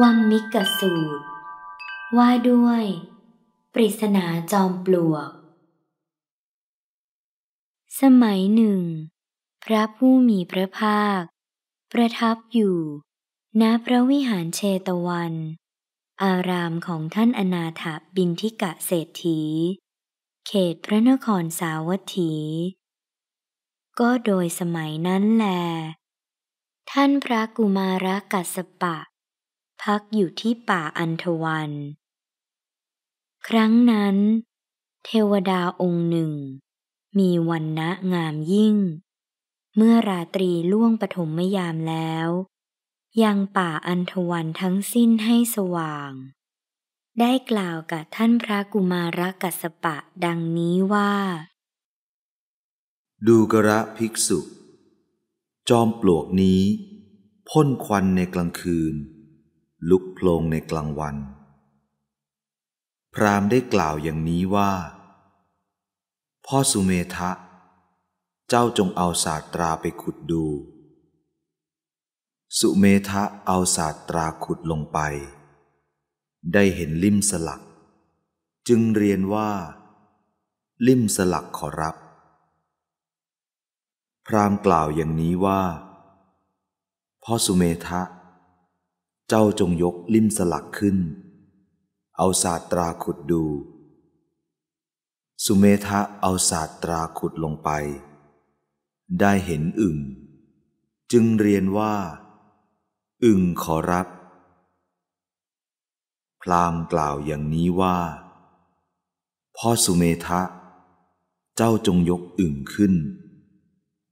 วัมมิกสูตร ว่าด้วย ปริศนาจอมปลวก สมัยหนึ่ง พระผู้มีพระภาค ประทับอยู่ ณพระวิหารเชตวัน อารามของท่านอนาถบินทิกะเศรษฐี เขตพระนครสาวัตถี ก็โดยสมัยนั้นแล ท่านพระกุมารกัสปะพักอยู่ที่ป่าอันทวัน ครั้งนั้น เทวดาองค์หนึ่ง มีวันณะงามยิ่ง เมื่อราตรีล่วงปฐมยามแล้ว ยังป่าอันทวันทั้งสิ้นให้สว่าง ได้กล่าวกับท่านพระกุมารกัสปะดังนี้ว่า ดูกระภิกษุ จอมปลวกนี้พ่นควันในกลางคืนลุกโพลงในกลางวัน พรามได้กล่าวอย่างนี้ว่า พ่อสุเมทะเจ้าจงเอาศาสตราไปขุดดู สุเมทะเอาศาสตราขุดลงไป ได้เห็นลิ่มสลัก จึงเรียนว่า ลิ่มสลักขอรับ พรามกล่าวอย่างนี้ว่า พ่อสุเมทะเเจ้าจงยกลิ่มสลักขึ้น เอาศาสตราขุดดู สุเมธะเอาศาสตราขุดลงไป ได้เห็นอึ่งจึงเรียนว่า อึ่งขอรับพรามกล่าวอย่างนี้ว่า พ่อสุเมธะ เจ้าจงยกอึ่งขึ้น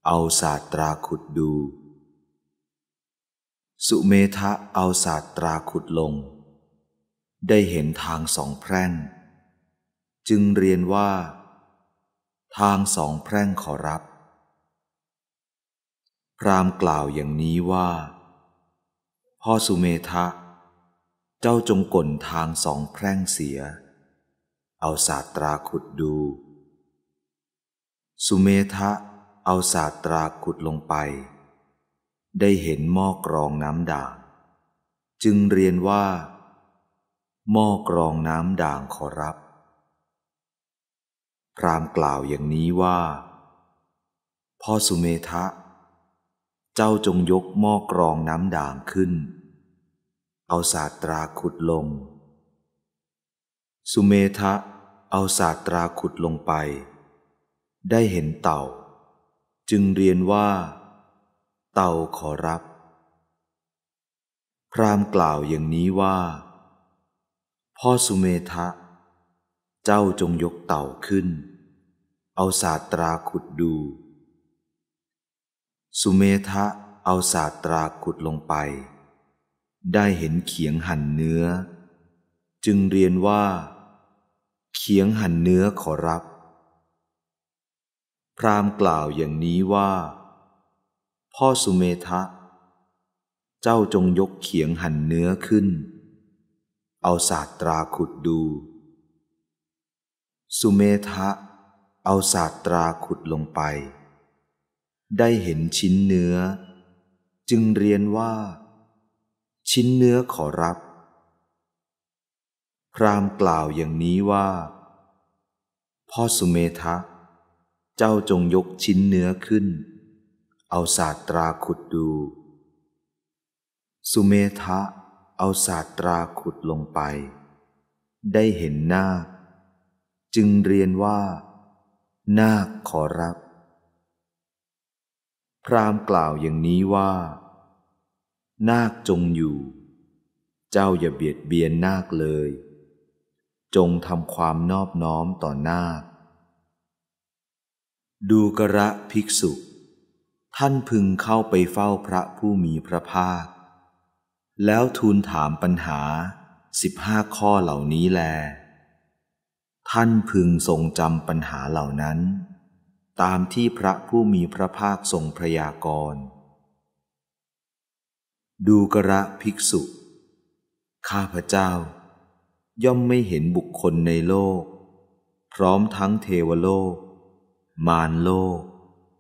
เอาศาสตราขุดดูสุเมธะเอาศาสตราขุดลง ได้เห็นทางสองแพร่ง จึงเรียนว่าทางสองแพร่งขอรับ พรามกล่าวอย่างนี้ว่าพ่อสุเมธะเจ้าจงก่นทางสองแพร่งเสีย เอาศาสตราขุดดู สุเมธะเอาศาสตราขุดลงไปได้เห็นหม้อกรองน้ำด่าง จึงเรียนว่า หม้อกรองน้ำด่างขอรับ พรามกล่าวอย่างนี้ว่า พ่อสุเมทะเจ้าจงยกหม้อกรองน้ำด่างขึ้น เอาศาสตราขุดลง สุเมทะเอาศาสตราขุดลงไป ได้เห็นเต่า จึงเรียนว่าเตาขอรับ พรามกล่าวอย่างนี้ว่า พ่อสุเมธะ เจ้าจงยกเต่าขึ้น เอาศาสตราขุดดู สุเมธะเอาศาสตราขุดลงไป ได้เห็นเขียงหั่นเนื้อ จึงเรียนว่า เขียงหั่นเนื้อขอรับ พรามกล่าวอย่างนี้ว่าพ่อสุเมทะ เจ้าจงยกเขียงหั่นเนื้อขึ้น เอาศาสตราขุดดู สุเมทะเอาศาสตราขุดลงไป ได้เห็นชิ้นเนื้อ จึงเรียนว่า ชิ้นเนื้อขอรับ พรามกล่าวอย่างนี้ว่า พ่อสุเมทะ เจ้าจงยกชิ้นเนื้อขึ้นเอาศาสตราขุดดู สุเมธะเอาศาสตราขุดลงไป ได้เห็นนาคจึงเรียนว่า นาคขอรับ พรามกล่าวอย่างนี้ว่า นาคจงอยู่ เจ้าอย่าเบียดเบียนนาคเลย จงทำความนอบน้อมต่อนาคดูกระภิกษุท่านพึงเข้าไปเฝ้าพระผู้มีพระภาค แล้วทูลถามปัญหาสิบห้าข้อเหล่านี้แล ท่านพึงทรงจำปัญหาเหล่านั้น ตามที่พระผู้มีพระภาคทรงพยากรณ์ดูกระภิกษุ ข้าพเจ้า ย่อมไม่เห็นบุคคลในโลก พร้อมทั้งเทวโลก มารโลก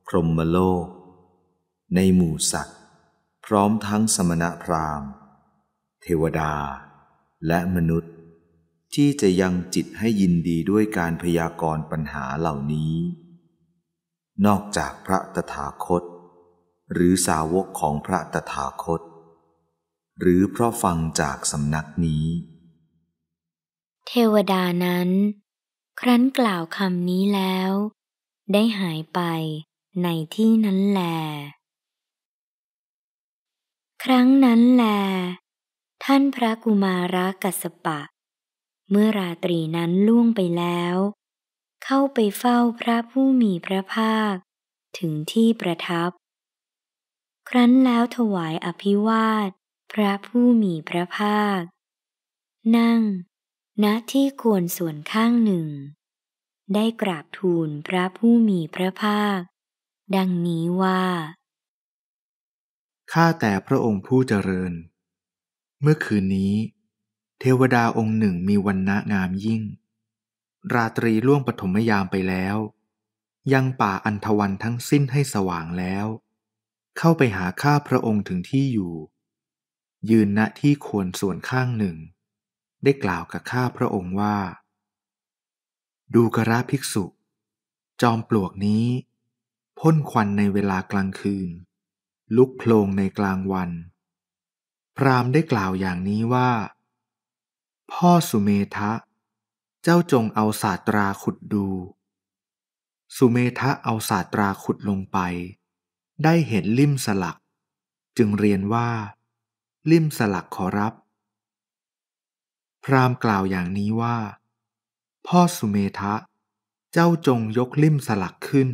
พรหมโลกในหมู่สัตว์พร้อมทั้งสมณพราหมณ์ เทวดาและมนุษย์ ที่จะยังจิตให้ยินดีด้วยการพยากรณ์ปัญหาเหล่านี้ นอกจากพระตถาคตหรือสาวกของพระตถาคต หรือเพราะฟังจากสำนักนี้ เทวดานั้นครั้นกล่าวคำนี้แล้ว ได้หายไปในที่นั้นแลครั้งนั้นแล ท่านพระกุมารกัสปะ เมื่อราตรีนั้นล่วงไปแล้ว เข้าไปเฝ้าพระผู้มีพระภาคถึงที่ประทับ ครั้นแล้วถวายอภิวาท พระผู้มีพระภาค นั่ง ณที่ควรส่วนข้างหนึ่ง ได้กราบทูลพระผู้มีพระภาค ดังนี้ว่าข้าแต่พระองค์ผู้เจริญ เมื่อคืนนี้ เทวดาองค์หนึ่งมีวันณะงามยิ่ง ราตรีล่วงปฐมยามไปแล้ว ยังป่าอันทวันทั้งสิ้นให้สว่างแล้ว เข้าไปหาข้าพระองค์ถึงที่อยู่ ยืนณที่ควรส่วนข้างหนึ่ง ได้กล่าวกับข้าพระองค์ว่า ดูกระภิกษุ จอมปลวกนี้พ่นควันในเวลากลางคืนลุกโคลงในกลางวัน พรามได้กล่าวอย่างนี้ว่า พ่อสุเมทะเจ้าจงเอาศาสตราขุดดู สุเมทะเอาศาสตราขุดลงไปได้เห็นลิ่มสลัก จึงเรียนว่าลิ่มสลักขอรับ พรามกล่าวอย่างนี้ว่า พ่อสุเมทะเจ้าจงยกลิ่มสลักขึ้น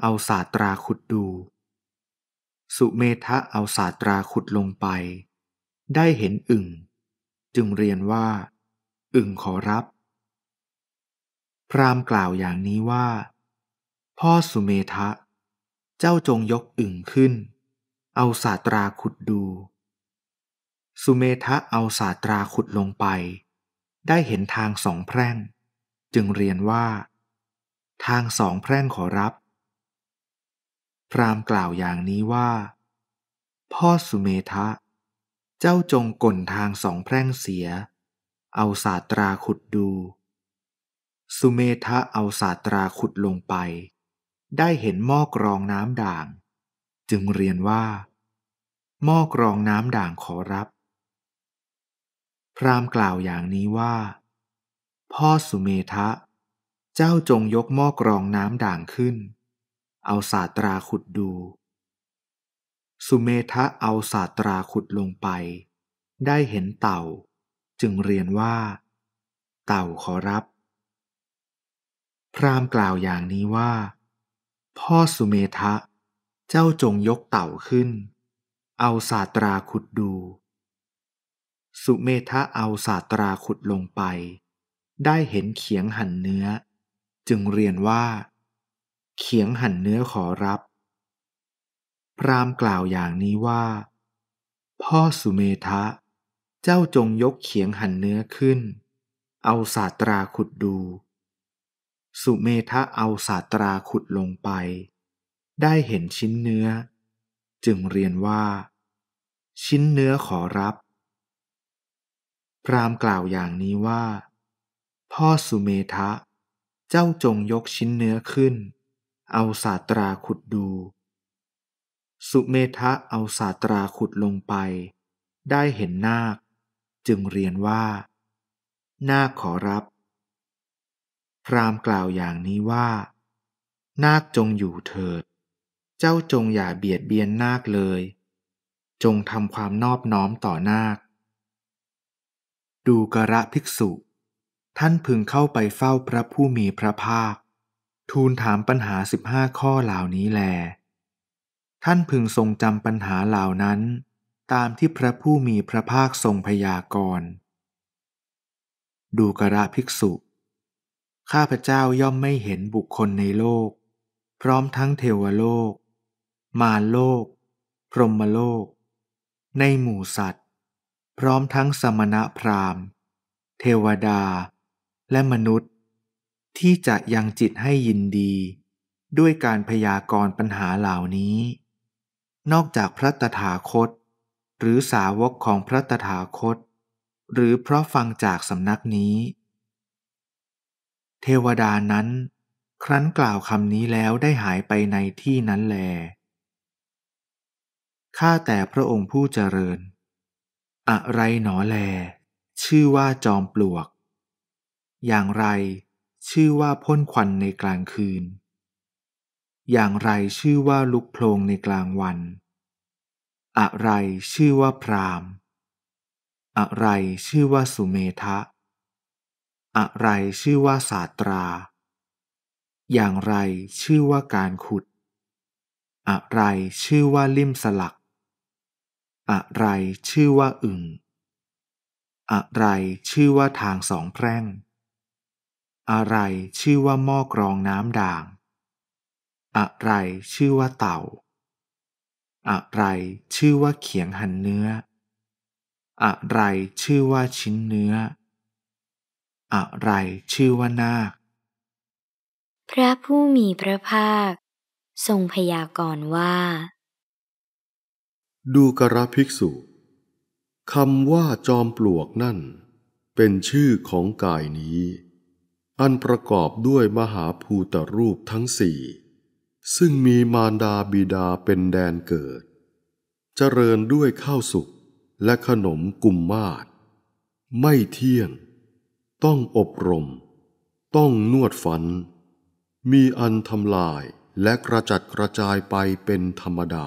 เอาศาสตราขุดดูสุเมธะเอาศาสตราขุดลงไป ได้เห็นอึ่งจึงเรียนว่า อึ่งขอรับ พรามกล่าวอย่างนี้ว่า พ่อสุเมธะ เจ้าจงยกอึ่งขึ้น เอาศาสตราขุดดู สุเมธะเอาศาสตราขุดลงไป ได้เห็นทางสองแพร่ง จึงเรียนว่า ทางสองแพร่งขอรับพรามกล่าวอย่างนี้ว่า พ่อสุเมทะ เจ้าจงก่นทางสองแพร่งเสีย เอาศาสตราขุดดู สุเมทะเอาศาสตราขุดลงไป ได้เห็นหม้อกรองน้ำด่าง จึงเรียนว่าหม้อกรองน้ำด่างขอรับ พรามกล่าวอย่างนี้ว่า พ่อสุเมทะ เจ้าจงยกหม้อกรองน้ำด่างขึ้นเอาศาสตราขุดดู สุเมธะเอาศาสตราขุดลงไป ได้เห็นเต่าจึงเรียนว่า เต่าขอรับ พรามกล่าวอย่างนี้ว่า พ่อสุเมธะ เจ้าจงยกเต่าขึ้น เอาศาสตราขุดดู สุเมธะเอาศาสตราขุดลงไป ได้เห็นเขียงหั่นเนื้อ จึงเรียนว่าเขียงหั่นเนื้อขอรับ พรามกล่าวอย่างนี้ว่า พ่อสุเมทะเจ้าจงยกเขียงหั่นเนื้อขึ้น เอาศาสตราขุดดู สุเมทะเอาศาสตราขุดลงไป ได้เห็นชิ้นเนื้อ จึงเรียนว่า ชิ้นเนื้อขอรับ พรามกล่าวอย่างนี้ว่า พ่อสุเมทะเจ้าจงยกชิ้นเนื้อขึ้นเอาศาสตราขุดดู สุเมธะเอาศาสตราขุดลงไป ได้เห็นนาค จึงเรียนว่า นาคขอรับ พรามกล่าวอย่างนี้ว่า นาคจงอยู่เถิด เจ้าจงอย่าเบียดเบียนนาคเลย จงทำความนอบน้อมต่อนาค ดูกระภิกษุ ท่านพึงเข้าไปเฝ้าพระผู้มีพระภาคทูลถามปัญหาสิบห้าข้อเหล่านี้แล ท่านพึงทรงจำปัญหาเหล่านั้น ตามที่พระผู้มีพระภาคทรงพยากรณ์ ดูกระภิกษุ ข้าพเจ้าย่อมไม่เห็นบุคคลในโลก พร้อมทั้งเทวโลก มารโลก พรหมโลก ในหมู่สัตว์ พร้อมทั้งสมณะพราหมณ์เทวดา และมนุษย์ที่จะยังจิตให้ยินดี ด้วยการพยากรณ์ปัญหาเหล่านี้ นอกจากพระตถาคต หรือสาวกของพระตถาคต หรือเพราะฟังจากสำนักนี้ เทวดานั้น ครั้นกล่าวคำนี้แล้วได้หายไปในที่นั้นแลข้าแต่พระองค์ผู้เจริญ อะไรหนอแล ชื่อว่าจอมปลวก อย่างไรชื่อว่าพ่นควันในกลางคืน อย่างไรชื่อว่าลุกโพลงในกลางวัน อะไรชื่อว่าพราม อะไรชื่อว่าสุเมทะ อะไรชื่อว่าศาสตรา อย่างไรชื่อว่าการขุด อะไรชื่อว่าลิ่มสลัก อะไรชื่อว่าอึ่งอะไรชื่อว่าทางสองแพร่งอะไรชื่อว่าหม้อกรองน้ำด่าง อะไรชื่อว่าเต่า อะไรชื่อว่าเขียงหั่นเนื้อ อะไรชื่อว่าชิ้นเนื้อ อะไรชื่อว่านาค พระผู้มีพระภาค ทรงพยากรณ์ว่า ดูกระภิกษุคำว่าจอมปลวกนั่น เป็นชื่อของกายนี้อันประกอบด้วยมหาภูตรูปทั้งสี่ ซึ่งมีมารดาบิดาเป็นแดนเกิด เจริญด้วยข้าวสุกและขนมกุมมาศไม่เที่ยง ต้องอบรม ต้องนวดฝัน มีอันทำลายและกระจัดกระจายไปเป็นธรรมดา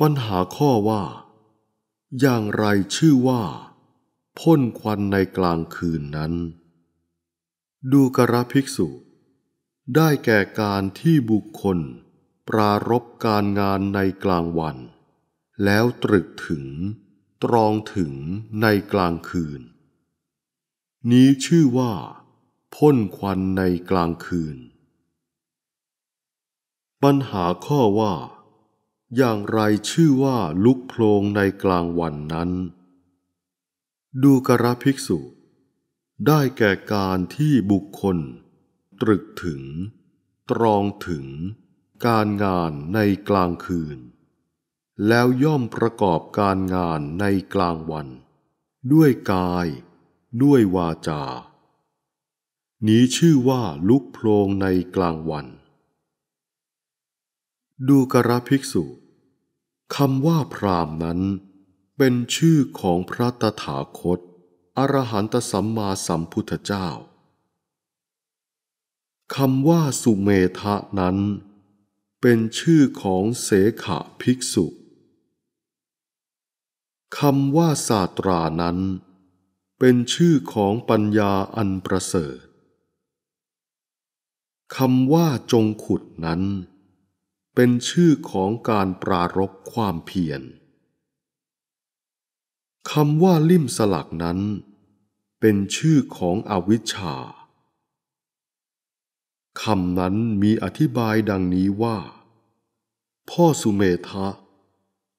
ปัญหาข้อว่า อย่างไรชื่อว่าพ่นควันในกลางคืนนั้น ดูกระภิกษุ ได้แก่การที่บุคคล ปรารบการงานในกลางวัน แล้วตรึกถึง ตรองถึงในกลางคืน นี้ชื่อว่าพ่นควันในกลางคืน ปัญหาข้อว่า อย่างไรชื่อว่าลุกโพลงในกลางวันนั้นดูกระภิกษุ ได้แก่การที่บุคคล ตรึกถึง ตรองถึงการงานในกลางคืน แล้วย่อมประกอบการงานในกลางวัน ด้วยกายด้วยวาจา นี้ชื่อว่าลุกโพลงในกลางวัน ดูกระภิกษุคำว่าพรามนั้นเป็นชื่อของพระตถาคต อรหันตสัมมาสัมพุทธเจ้า คำว่าสุเมธะนั้น เป็นชื่อของเสขะภิกษุ คำว่าศาตรานั้น เป็นชื่อของปัญญาอันประเสริฐ คำว่าจงขุดนั้น เป็นชื่อของการปรารบความเพียรคำว่าลิ่มสลักนั้น เป็นชื่อของอวิชชา คำนั้นมีอธิบายดังนี้ว่า พ่อสุเมธะ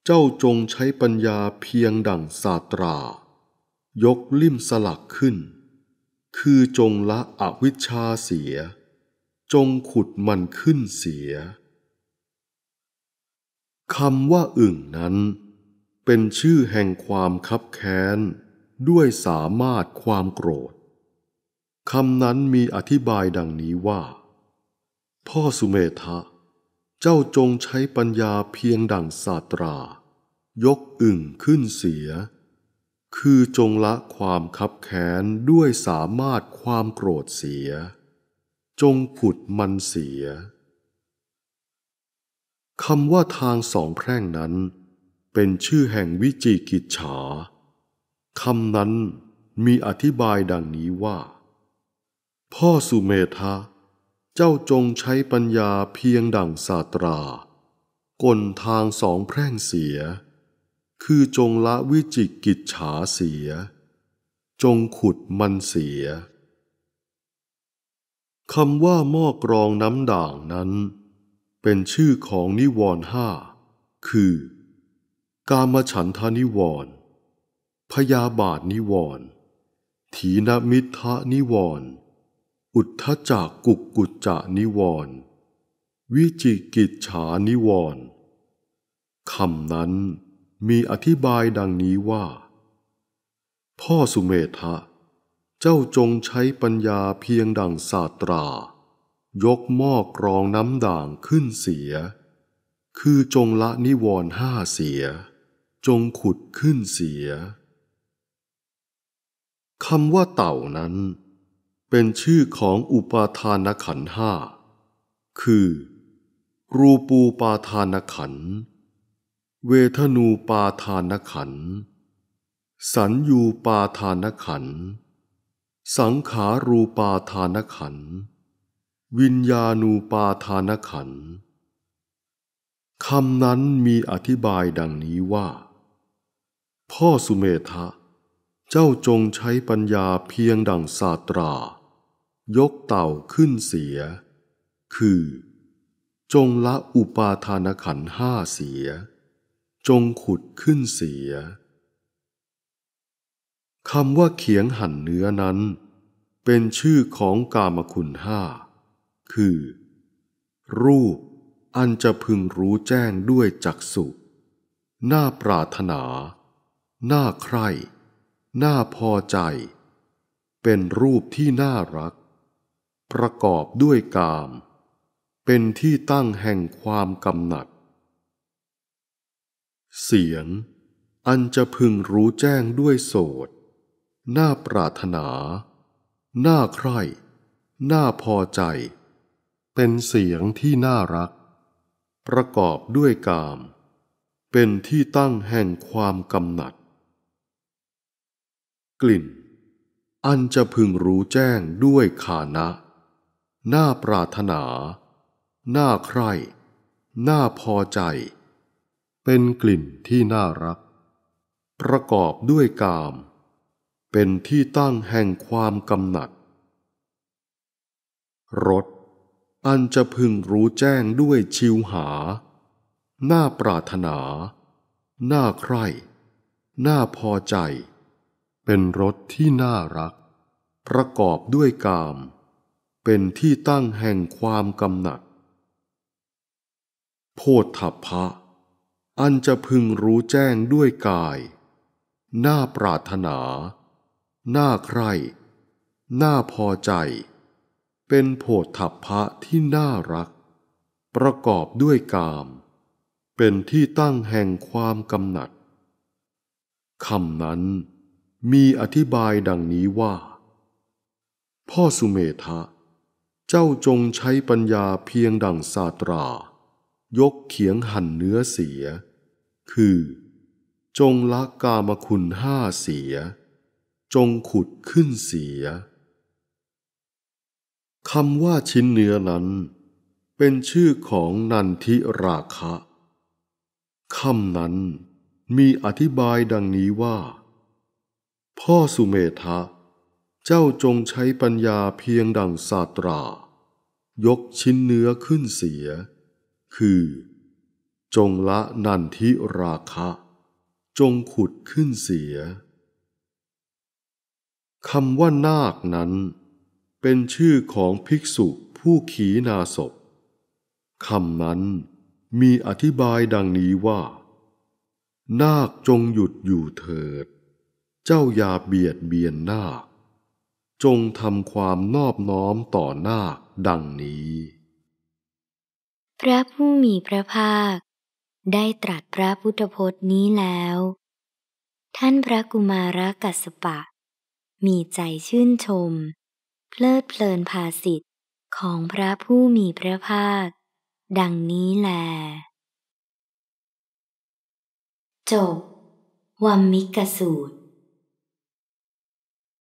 เจ้าจงใช้ปัญญาเพียงดั่งศาตรา ยกลิ่มสลักขึ้น คือจงละอวิชชาเสีย จงขุดมันขึ้นเสีย คำว่าอึ่งนั้นเป็นชื่อแห่งความคับแค้นด้วยสามารถความโกรธคำนั้นมีอธิบายดังนี้ว่า พ่อสุเมธะเจ้าจงใช้ปัญญาเพียงดังศาสตรายกอึ่งขึ้นเสีย คือจงละความคับแค้นด้วยสามารถความโกรธเสีย จงขุดมันเสียคำว่าทางสองแพร่งนั้นเป็นชื่อแห่งวิจิกิจฉา คำนั้นมีอธิบายดังนี้ว่า พ่อสุเมธา เจ้าจงใช้ปัญญาเพียงดั่งศาตรา กลทางสองแพร่งเสีย คือจงละวิจิกิจฉาเสีย จงขุดมันเสีย คำว่าหม้อกรองน้ำด่างนั้น เป็นชื่อของนิวรห้า คือกามฉันทานิวรพยาบาทนิวรถีนมิทะนิวรอุทธจักกุกกุจจานิวรวิจิกิจฉานิวรคำนั้นมีอธิบายดังนี้ว่า พ่อสุเมธะ เจ้าจงใช้ปัญญาเพียงดังศาสตรา ยกหม้อกรองน้ำด่างขึ้นเสีย คือจงละนิวรห้าเสียจงขุดขึ้นเสียคำว่าเต่านั้น เป็นชื่อของอุปาทานขันห้า คือ รูปูปาทานขัน เวทนูปาทานขัน สัญยูปาทานขัน สังขารูปาทานขัน วิญญาณูปาทานขัน คำนั้นมีอธิบายดังนี้ว่าพ่อสุเมธะ เจ้าจงใช้ปัญญาเพียงดังศาสตรา ยกเต่าขึ้นเสีย คือ จงละอุปาทานขันห้าเสีย จงขุดขึ้นเสียคำว่าเขียงหั่นเนื้อนั้น เป็นชื่อของกามคุณห้า คือ รูปอันจะพึงรู้แจ้งด้วยจักสุน่าปรารถนาน่าใคร่น่าพอใจ เป็นรูปที่น่ารัก ประกอบด้วยกาม เป็นที่ตั้งแห่งความกำหนัด เสียงอันจะพึงรู้แจ้งด้วยโสดน่าปรารถนาน่าใคร่น่าพอใจ เป็นเสียงที่น่ารัก ประกอบด้วยกาม เป็นที่ตั้งแห่งความกำหนัดกลิ่น อันจะพึงรู้แจ้งด้วยขานะน่าปรารถนาน่าใคร่น่าพอใจ เป็นกลิ่นที่น่ารัก ประกอบด้วยกาม เป็นที่ตั้งแห่งความกำหนัด รส อันจะพึงรู้แจ้งด้วยชิวหาน่าปรารถนาน่าใคร่น่าพอใจเป็นรถที่น่ารัก ประกอบด้วยกาม เป็นที่ตั้งแห่งความกำหนัดโพธพะอันจะพึงรู้แจ้งด้วยกายน่าปรารถนาน่าใคร่น่าพอใจ เป็นโพธพะที่น่ารัก ประกอบด้วยกาม เป็นที่ตั้งแห่งความกำหนัดคำนั้นมีอธิบายดังนี้ว่า พ่อสุเมธะเจ้าจงใช้ปัญญาเพียงดังศาตรา ยกเขียงหั่นเนื้อเสีย คือ จงละกามคุณห้าเสีย จงขุดขึ้นเสียคำว่าชิ้นเนื้อนั้น เป็นชื่อของนันทิราคะคำนั้นมีอธิบายดังนี้ว่าพ่อสุเมธะเจ้าจงใช้ปัญญาเพียงดังศาสตรา ยกชิ้นเนื้อขึ้นเสีย คือ จงละนันทิราคะ จงขุดขึ้นเสีย คำว่านาคนั้นเป็นชื่อของภิกษุผู้ขีนาศพคำนั้นมีอธิบายดังนี้ว่า นาคจงหยุดอยู่เถิดเจ้าอย่าเบียดเบียนนาคจงทำความนอบน้อมต่อนาคดังนี้ พระผู้มีพระภาค ได้ตรัสพระพุทธพจน์นี้แล้ว ท่านพระกุมารกัสปะ มีใจชื่นชม เพลิดเพลินภาสิทธิ์ของพระผู้มีพระภาคดังนี้แล จบ วัมมิกสูตร